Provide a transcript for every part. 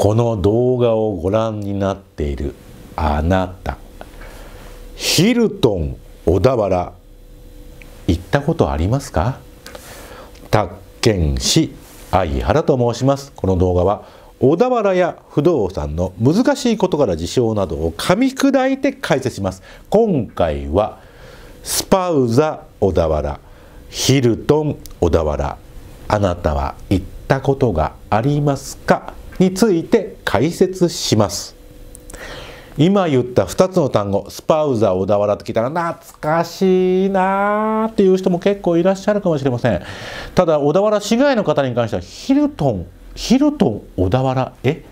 この動画をご覧になっているあなたヒルトン小田原行ったことありますか宅建士相原と申しますこの動画は小田原や不動産の難しい事柄事象などを噛み砕いて解説します今回はスパウザ小田原ヒルトン小田原あなたは行ったことがありますかについて解説します今言った2つの単語スパウザー小田原と聞いたら懐かしいなーっていう人も結構いらっしゃるかもしれませんただ小田原市外の方に関してはヒルトンヒルトン小田原え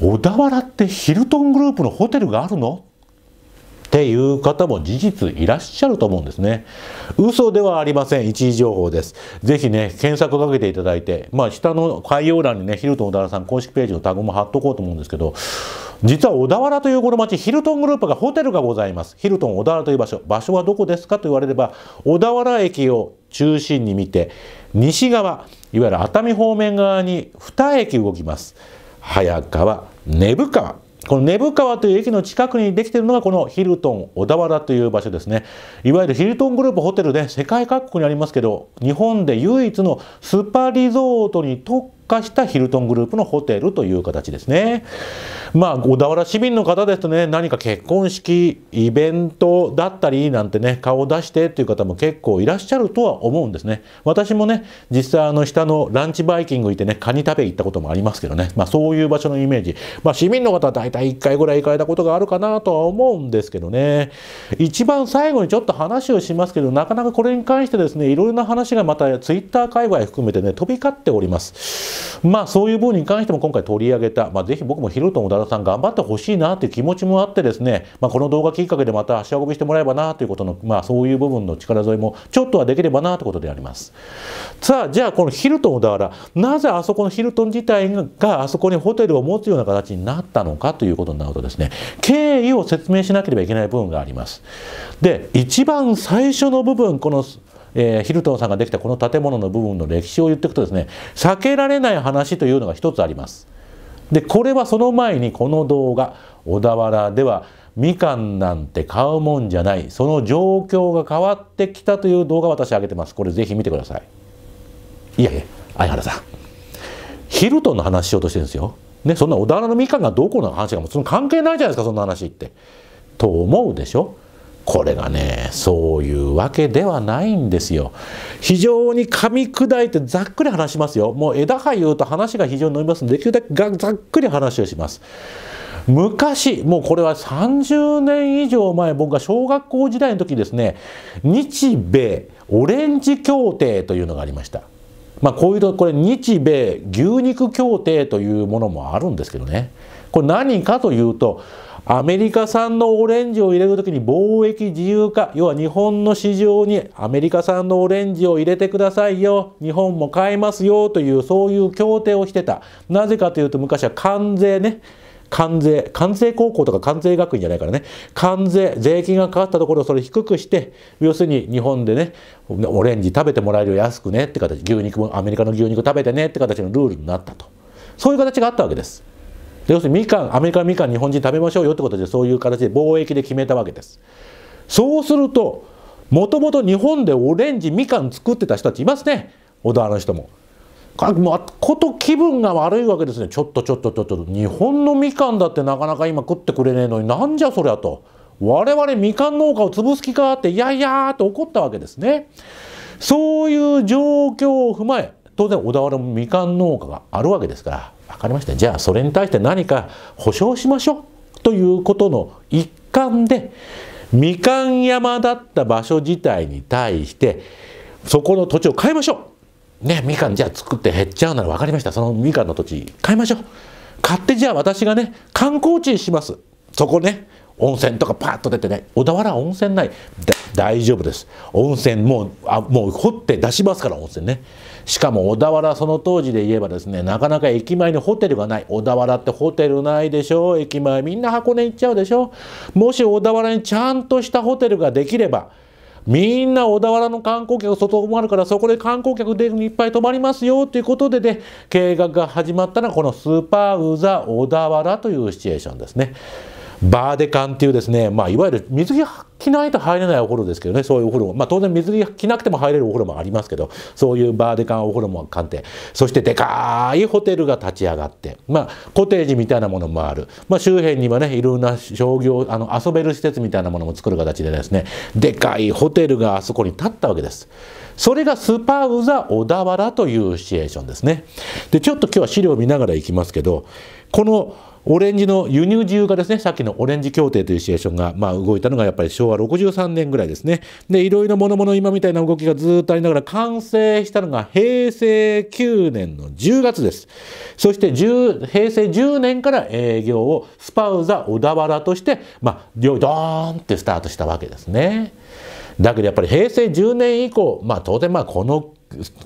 小田原ってヒルトングループのホテルがあるのっていう方も事実いらっしゃると思うんですね。嘘ではありません。一時情報です。ぜひね、検索かけていただいて、まあ、下の概要欄にね、ヒルトン小田原さん公式ページのタグも貼っとこうと思うんですけど、実は小田原というこの町、ヒルトングループがホテルがございます。ヒルトン小田原という場所、場所はどこですかと言われれば、小田原駅を中心に見て、西側、いわゆる熱海方面側に2駅動きます。早川、根深川。この根府川という駅の近くにできているのがこのヒルトン小田原という場所ですね。いわゆるヒルトングループホテルで世界各国にありますけど、日本で唯一のスパリゾートに特化したヒルトングループのホテルという形ですね。まあ、小田原市民の方ですとね、何か結婚式、イベントだったりなんてね、顔を出してっていう方も結構いらっしゃるとは思うんですね。私もね、実際あの下のランチバイキング行ってね、カニ食べ行ったこともありますけどね、まあそういう場所のイメージ。まあ市民の方は大体1回ぐらい行かれたことがあるかなとは思うんですけどね、一番最後にちょっと話をしますけど、なかなかこれに関してですね、いろいろな話がまたツイッター界隈含めてね、飛び交っております。まあそういう部分に関しても今回取り上げた、まあ、ぜひ僕もヒルトン小田さん頑張ってほしいなという気持ちもあってですね、まあ、この動画きっかけでまた足運びしてもらえばなということの、まあ、そういう部分の力添えもちょっとはできればなということであります。さあじゃあこのヒルトン小田原なぜあそこのヒルトン自体があそこにホテルを持つような形になったのかということになるとですね経緯を説明しなければいけない部分があります。で一番最初の部分このえー、ヒルトンさんができたこの建物の部分の歴史を言っていくとですね避けられない話というのが一つあります。でこれはその前にこの動画小田原ではみかんなんて買うもんじゃないその状況が変わってきたという動画私上げてますこれぜひ見てくださいいやいや相原さんヒルトンの話しようとしてるんですよねそんな小田原のみかんがどこの話がもうその関係ないじゃないですかそんな話ってと思うでしょこれがねそういうわけではないんですよ非常に噛み砕いてざっくり話しますよもう枝葉言うと話が非常に伸びますのでできるだけざっくり話をします昔もうこれは30年以上前僕が小学校時代の時ですね日米オレンジ協定というのがありましたまあこういうとこれ日米牛肉協定というものもあるんですけどねこれ何かというとアメリカ産のオレンジを入れるときに貿易自由化、要は日本の市場にアメリカ産のオレンジを入れてくださいよ、日本も買えますよというそういう協定をしてた。なぜかというと昔は関税ね、関税、関税高校とか関税学院じゃないからね、関税、税金がかかったところをそれ低くして、要するに日本でね、オレンジ食べてもらえるよ安くねって形、牛肉もアメリカの牛肉食べてねって形のルールになったと。そういう形があったわけです。要するにみかんアメリカのみかん日本人食べましょうよってことでそういう形で貿易で決めたわけですそうするともともと日本でオレンジみかん作ってた人たちいますね小田原の人も。もうこと気分が悪いわけですねちょっとちょっとちょっと日本のみかんだってなかなか今食ってくれねえのになんじゃそりゃと我々みかん農家を潰す気かっていやいやーって怒ったわけですねそういう状況を踏まえ当然小田原もみかん農家があるわけですから分かりましたじゃあそれに対して何か保証しましょうということの一環でみかん山だった場所自体に対してそこの土地を買いましょうねみかんじゃあ作って減っちゃうなら分かりましたそのみかんの土地買いましょう買ってじゃあ私がね観光地にしますそこね温泉とかパッと出てね小田原温泉ない大丈夫です温泉もうあもう掘って出しますから温泉ねしかも小田原その当時で言えばですねなかなか駅前にホテルがない小田原ってホテルないでしょ駅前みんな箱根行っちゃうでしょもし小田原にちゃんとしたホテルができればみんな小田原の観光客外もあるからそこで観光客でいっぱい泊まりますよということでで、ね、計画が始まったのはこのスーパーウザ小田原というシチュエーションですね。バーデカンっていうですね、まあ、いわゆる水着着ないと入れないお風呂ですけどね、そういうお風呂も、まあ、当然水着着なくても入れるお風呂もありますけど、そういうバーデカンお風呂も鑑定、そしてでかいホテルが立ち上がって、まあ、コテージみたいなものもある、まあ、周辺にはね、いろんな商業、あの遊べる施設みたいなものも作る形でですね、でかいホテルがあそこに建ったわけです。それがスパウザ小田原というシチュエーションですね。で、ちょっと今日は資料を見ながらいきますけど、このオレンジの輸入自由化ですね、さっきのオレンジ協定というシチュエーションが、まあ、動いたのがやっぱり昭和63年ぐらいですね。で、いろいろも々今みたいな動きがずっとありながら完成したのが平成9年の10月です。そして10平成10年から営業をスパウザ小田原として、まあ、ドーンってスタートしたわけですね。だけどやっぱり平成10年以降、まあ、当然まあこの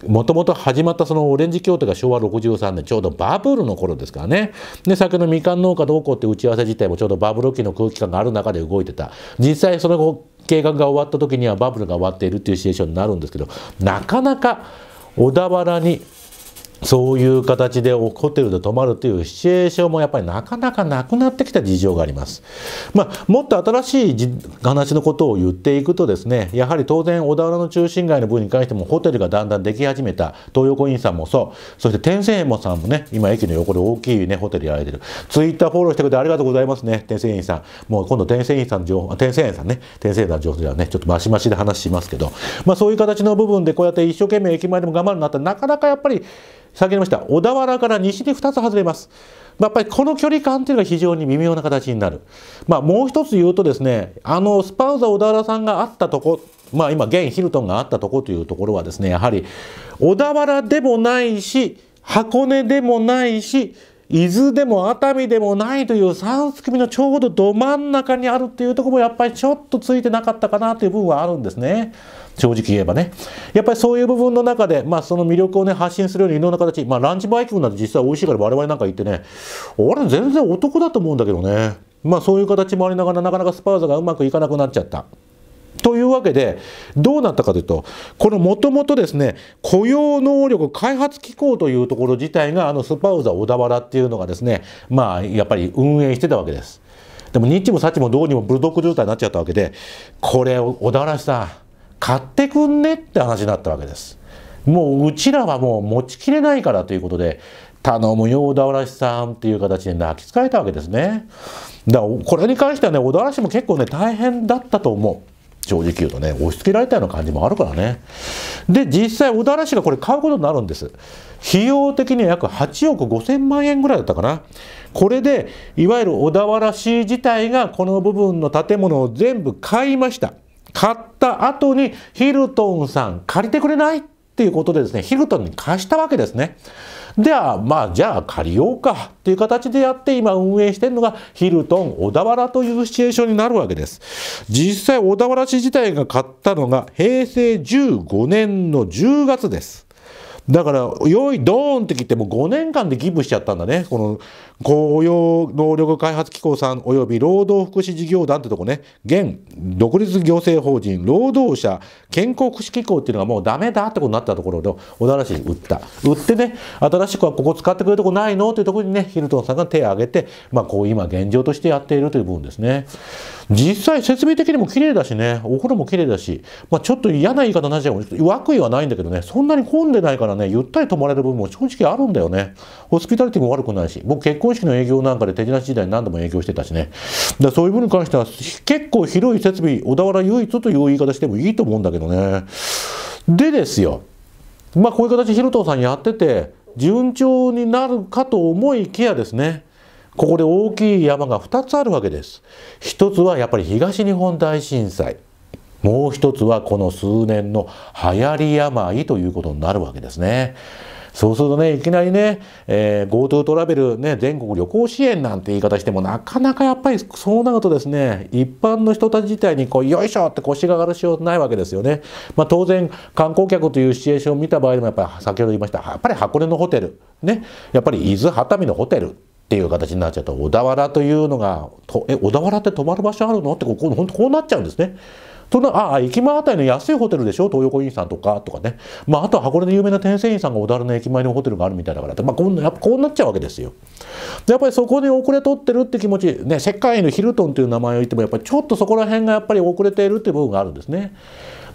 もともと始まったそのオレンジ協定が昭和63年ちょうどバブルの頃ですからねで先のみかん農家どうこうって打ち合わせ自体もちょうどバブル期の空気感がある中で動いてた実際その後計画が終わった時にはバブルが終わっているっていうシチュエーションになるんですけどなかなか小田原にそういう形でホテルで泊まるというシチュエーションもやっぱりなかなかなくなってきた事情があります。まあ、もっと新しい話のことを言っていくとですね、やはり当然小田原の中心街の部分に関してもホテルがだんだんでき始めた、東横インさんもそう、そして天線園さんもね、今駅の横で大きいね、ホテルやられてる。ツイッターフォローしてくれてありがとうございますね、天線園さん。もう今度天線園さんの情報、天線園さんね、天線園さんの情報ではね、ちょっとマシマシで話しますけど、まあそういう形の部分でこうやって一生懸命駅前でも頑張るなったらなかなかやっぱり先に言いました小田原から西に2つ外れます。やっぱりこの距離感というのが非常に微妙な形になる。まあ、もう一つ言うとですね、あのスパウザ小田原さんがあったとこ、まあ、今現ヒルトンがあったとこというところはですね、やはり小田原でもないし、箱根でもないし、伊豆でも熱海でもないという三すくのちょうどど真ん中にあるっていうとこもやっぱりちょっとついてなかったかなという部分はあるんですね。正直言えばね。やっぱりそういう部分の中で、まあその魅力をね、発信するようにいろんな形、まあランチバイキングなんて実際美味しいから我々なんか行ってね、俺全然男だと思うんだけどね。まあそういう形もありながらなかなかスパーザがうまくいかなくなっちゃった。いうわけでどうなったかというとこのもともとですね雇用能力開発機構というところ自体があのスパウザ小田原っていうのがですねまあやっぱり運営してたわけです。でも日ッチもサちもどうにもブルドッグ状態になっちゃったわけでこれを小田原さん買ってくんねって話になったわけです。もううちらはもう持ちきれないからということで頼むよ小田原市さんっていう形で泣きつかれたわけですね。だからこれに関してはね小田原市も結構ね大変だったと思う。正直言うとね、押し付けられたような感じもあるからね。で、実際、小田原市がこれ買うことになるんです。費用的には約8億5 0万円ぐらいだったかな。これで、いわゆる小田原市自体がこの部分の建物を全部買いました。買った後にヒルトンさん借りてくれないっていうことでですね、ヒルトンに貸したわけですね。では、まあ、じゃあ借りようかっていう形でやって今運営してるのがヒルトン小田原というシチュエーションになるわけです。実際小田原市自体が買ったのが平成15年の10月です。だからよい、ドーンってきてもう5年間でギブしちゃったんだねこの雇用能力開発機構さんおよび労働福祉事業団ってとこね現独立行政法人労働者健康福祉機構っていうのがもうダメだってことになったところで小田原市に売った売ってね新しくはここ使ってくれるとこないのっていうところにねヒルトンさんが手を挙げてまあこう今現状としてやっているという部分ですね実際設備的にも綺麗だしねお風呂も綺麗だしまあちょっと嫌な言い方なっちゃう悪意はないんだけどねそんなに混んでないからね、ゆったり泊まれる部分も正直あるんだよね。ホスピタリティも悪くないし、僕結婚式の営業なんかで手品時代に何度も営業してたしね。でそういう部分に関しては結構広い設備、小田原唯一という言い方してもいいと思うんだけどね。でですよ。まあこういう形広ろさんやってて、順調になるかと思いきやですね。ここで大きい山が2つあるわけです。1つはやっぱり東日本大震災。もう一つはこの数年の流行り病ということになるわけですね。そうするとね、いきなりね、えー、GoTo トラベル、ね、全国旅行支援なんて言い方しても、なかなかやっぱりそうなるとですね、一般の人たち自体にこう、よいしょって腰が上がる必要ないわけですよね。まあ、当然、観光客というシチュエーションを見た場合でも、やっぱり先ほど言いました、やっぱり箱根のホテル、ね、やっぱり伊豆熱海のホテル。っていう形になっちゃうと小田原というのがとえ小田原って泊まる場所あるのってここほんとこうなっちゃうんですね。となああ駅前あたりの安いホテルでしょ東横インさんとかとかね、まあ、あとは箱根で有名な天泉院さんが小樽の駅前のホテルがあるみたいだからって、まあ、こんやっぱこうなっちゃうわけですよ。でやっぱりそこに遅れとってるって気持ち、ね、世界のヒルトンという名前を言ってもやっぱりちょっとそこら辺がやっぱり遅れているっていう部分があるんですね。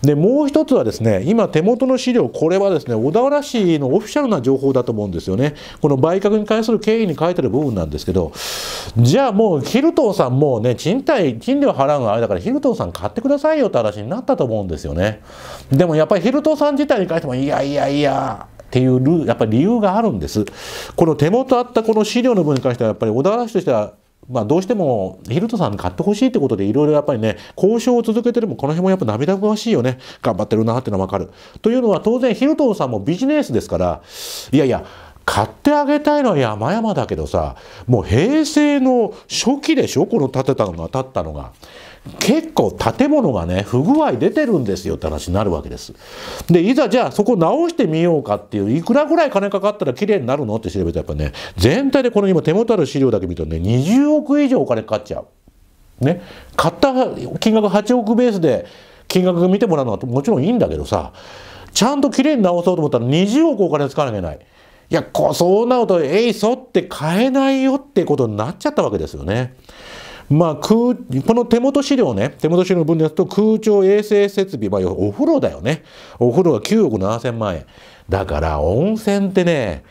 でもう一つはですね今手元の資料これはですね小田原市のオフィシャルな情報だと思うんですよねこの売却に関する経緯に書いてる部分なんですけどじゃあもうヒルトンさんもうね賃貸賃料払うのあれだからヒルトンさん買ってくださいよって話になったと思うんですよねでもやっぱりヒルトンさん自体に関してもいやいやいやっていうやっぱり理由があるんですこの手元あったこの資料の分に関してはやっぱり小田原市としてはまあ、どうしてもヒルトさん買ってほしいってことでいろいろやっぱりね交渉を続けてでもこの辺もやっぱ涙ぐましいよね頑張ってるなってのは分かる。というのは当然ヒルトンさんもビジネスですからいやいや買ってあげたいのは山々だけどさもう平成の初期でしょこの建てたのが建ったのが。結構建物がね不具合出てるんですよって話になるわけです。でいざじゃあそこ直してみようかっていういくらぐらい金かかったら綺麗になるのって調べたらやっぱね全体でこの今手元ある資料だけ見るとね20億以上お金かかっちゃう。ね、買った金額8億ベースで金額見てもらうのはもちろんいいんだけどさちゃんと綺麗に直そうと思ったら20億お金使わなきゃいけない。いやこうそうなるとえいそって買えないよってことになっちゃったわけですよね。まあ、空、この手元資料ね、手元資料の分ですと、空調衛生設備、まあ、お風呂だよね。お風呂が9億7千万円。だから、温泉ってね、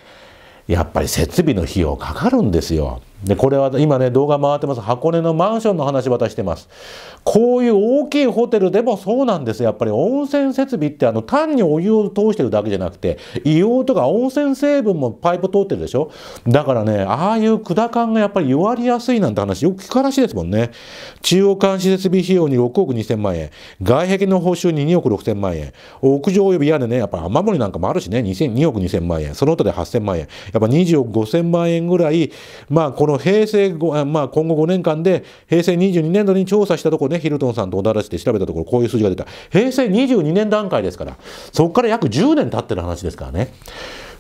やっぱり設備の費用かかるんですよ。でこれは今ね動画回ってます箱根のマンションの話渡してますこういう大きいホテルでもそうなんですやっぱり温泉設備ってあの単にお湯を通してるだけじゃなくて硫黄とか温泉成分もパイプ通ってるでしょだからねああいう管管がやっぱり弱りやすいなんて話よく聞かしいですもんね中央監視設備費用に6億2000万円外壁の補修に2億6000万円屋上及び屋根ねやっぱ雨漏りなんかもあるしね 2, 億2000万円その他で8000万円やっぱ20億5000万円ぐらいまあこのの平成5、まあ、今後5年間で平成22年度に調査したところねヒルトンさんとおだらしで調べたところこういう数字が出た平成22年段階ですからそこから約10年経ってる話ですからね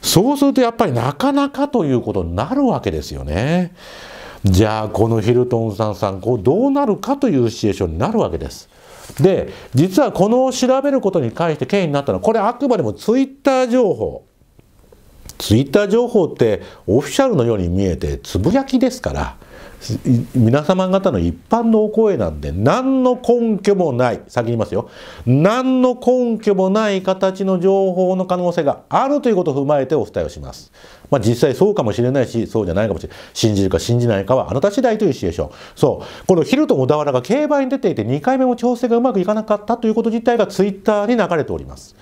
そうするとやっぱりなかなかということになるわけですよね。じゃあこのヒルトンさんこ考どうなるかというシチュエーションになるわけです。で実はこの調べることに関して権威になったのはこれあくまでもツイッター情報ツイッター情報ってオフィシャルのように見えてつぶやきですから皆様方の一般のお声なんで何の根拠もない先に言いますよ何の根拠もない形の情報の可能性があるということを踏まえてお伝えをします。まあ、実際そうかもしれないしそうじゃないかもしれない信じるか信じないかはあなた次第というシチュエーションそうこのヒルと小田原が競馬に出ていて2回目も調整がうまくいかなかったということ自体がツイッターに流れております。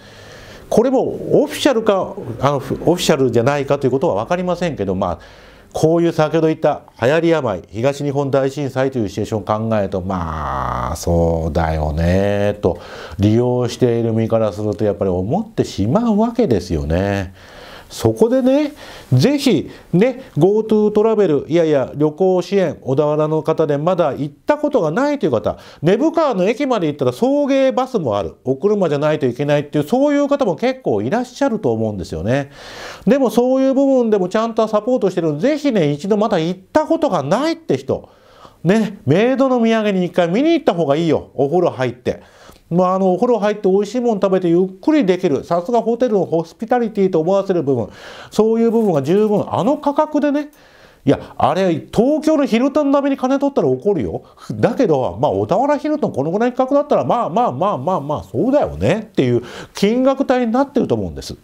これもオフィシャルかあのオフィシャルじゃないかということは分かりませんけど、まあ、こういう先ほど言った流行り病東日本大震災というシチュエーションを考えるとまあそうだよねと利用している身からするとやっぱり思ってしまうわけですよね。そこでね、ぜひ、ね、GoTo トラベル、いやいや、旅行支援、小田原の方でまだ行ったことがないという方、根府川の駅まで行ったら送迎バスもある、お車じゃないといけないっていう、そういう方も結構いらっしゃると思うんですよね。でもそういう部分でもちゃんとサポートしてるので、ぜひね、一度また行ったことがないって人、ね、メイドの土産に一回見に行った方がいいよ。お風呂入って。まあ、あの、お風呂入って美味しいもの食べてゆっくりできる。さすがホテルのホスピタリティと思わせる部分。そういう部分が十分。あの価格でね。いや、あれ、東京のヒルトン並みに金取ったら怒るよ。だけど、まあ、小田原ヒルトンこのぐらい価格だったら、まあまあまあまあまあ、そうだよねっていう金額帯になってると思うんです。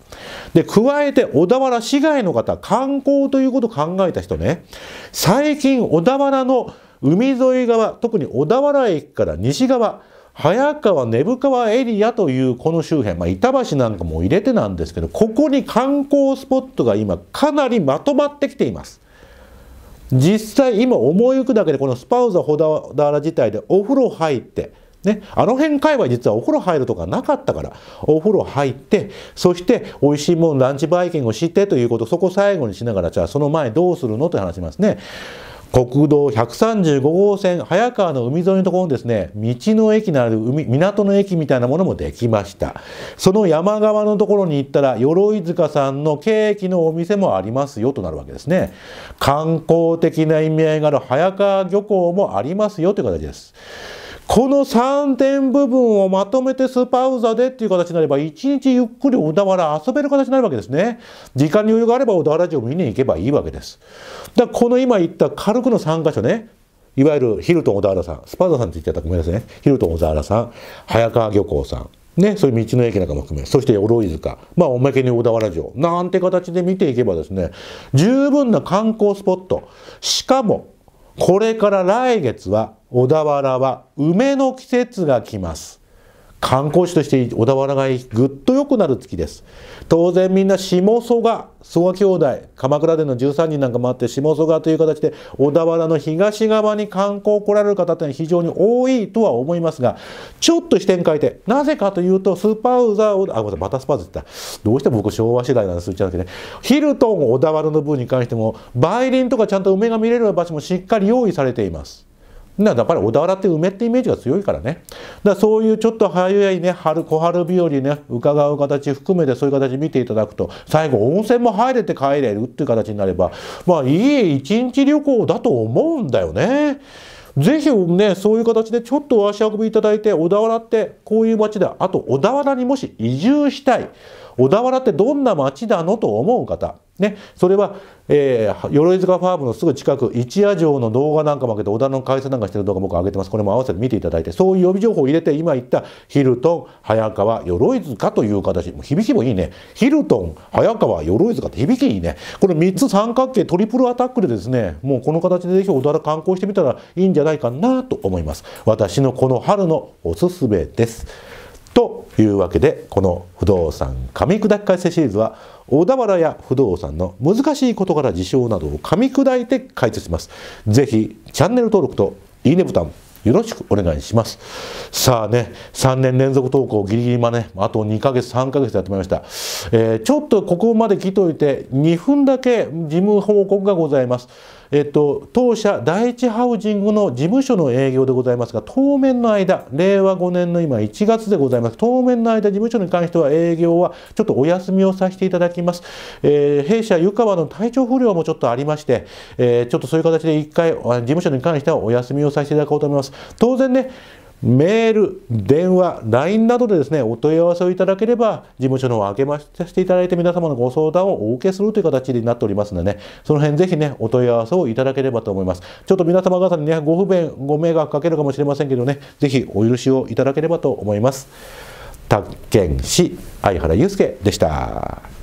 で、加えて小田原市外の方、観光ということを考えた人ね、最近小田原の海沿い側特に小田原駅から西側早川根府川エリアというこの周辺、まあ、板橋なんかも入れてなんですけどここに観光スポットが今かなりまとまってきています。実際今思い浮くだけでこのスパウザ小田原自体でお風呂入って、ね、あの辺界隈実はお風呂入るとかなかったからお風呂入ってそして美味しいもんランチバイキングをしてということそこ最後にしながらじゃあその前どうするのと話しますね。国道135号線早川の海沿いのところにですね道の駅のある海港の駅みたいなものもできましたその山側のところに行ったら鎧塚さんのケーキのお店もありますよとなるわけですね観光的な意味合いがある早川漁港もありますよという形ですこの3点部分をまとめてスパウザでっていう形になれば、1日ゆっくり小田原遊べる形になるわけですね。時間に余裕があれば小田原城見に行けばいいわけです。だからこの今言った軽くの3箇所ね、いわゆるヒルトン小田原さん、スパウザさんって言ってたらごめんなさいね。ヒルトン小田原さん、早川漁港さん、ね、そういう道の駅なんかも含め、そして鎧塚、まあおまけに小田原城、なんて形で見ていけばですね、十分な観光スポット、しかも、これから来月は小田原は梅の季節が来ます観光地として小田原がぐっと良くなる月です当然みんな下曽我曽我兄弟鎌倉での13人なんかもあって下曽我という形で小田原の東側に観光来られる方ってのは非常に多いとは思いますがちょっと視点変えてなぜかというとスーパーウザーをあごめんなさいバタスパーズって言ったどうしても僕昭和世代なんです言ゃうわけねヒルトン小田原の部に関しても梅林とかちゃんと梅が見れる場所もしっかり用意されていますだから小田原って梅ってイメージが強いからね。だからそういうちょっと早いね、春、小春日和ね、伺う形含めてそういう形見ていただくと、最後温泉も入れて帰れるっていう形になれば、まあいい一日旅行だと思うんだよね。ぜひね、そういう形でちょっとお足運びいただいて、小田原ってこういう街だ。あと小田原にもし移住したい。小田原ってどんな町なのと思う方、ね、それは、えー、鎧塚ファームのすぐ近く一夜城の動画なんかも上げて小田の会社なんかしてる動画僕上げてますこれも合わせて見ていただいてそういう予備情報を入れて今言ったヒルトン早川鎧塚という形もう響きもいいねヒルトン早川鎧塚って響きいいねこれ3つ三角形トリプルアタックでですねもうこの形でぜひ小田原観光してみたらいいんじゃないかなと思います私のこの春のおすすめです。というわけでこの不動産噛み砕き解説シリーズは小田原や不動産の難しい事柄事象などを噛み砕いて解説します。ぜひチャンネル登録といいねボタンよろしくお願いします。さあね、3年連続投稿ギリギリまで、ね、あと2ヶ月、3ヶ月でやってまいりました。えー、ちょっとここまで来といて2分だけ事務報告がございます。えっと、当社第一ハウジングの事務所の営業でございますが、当面の間、令和5年の今1月でございます。当面の間、事務所に関しては営業はちょっとお休みをさせていただきます。えー、弊社湯川の体調不良もちょっとありまして、えー、ちょっとそういう形で1回、事務所に関してはお休みをさせていただこうと思います。当然ね、メール、電話、LINE などでですね、お問い合わせをいただければ、事務所の方を開けましていただいて、皆様のご相談をお受けするという形になっておりますのでね、その辺ぜひね、お問い合わせをいただければと思います。ちょっと皆様方にね、ご不便、ご迷惑かけるかもしれませんけどね、ぜひお許しをいただければと思います。宅建師、相原祐介でした。